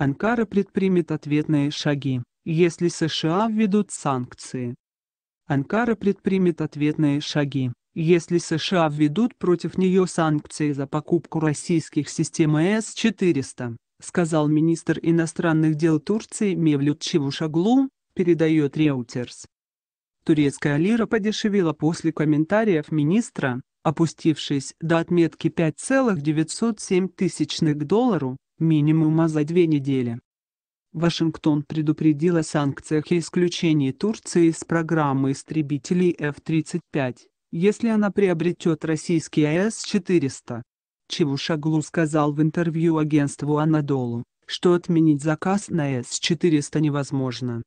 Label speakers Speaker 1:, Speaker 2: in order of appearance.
Speaker 1: Анкара предпримет ответные шаги, если США введут санкции. Анкара предпримет ответные шаги, если США введут против нее санкции за покупку российских систем с 400 сказал министр иностранных дел Турции Мевлют Чивушаглу, передает Reuters. Турецкая лира подешевела после комментариев министра, опустившись до отметки 5,907 тысячных доллару, минимума за две недели. Вашингтон предупредил о санкциях и исключении Турции из программы истребителей F-35, если она приобретет российский АС-400. Чевушаглу сказал в интервью агентству Анадолу, что отменить заказ на С-400 невозможно.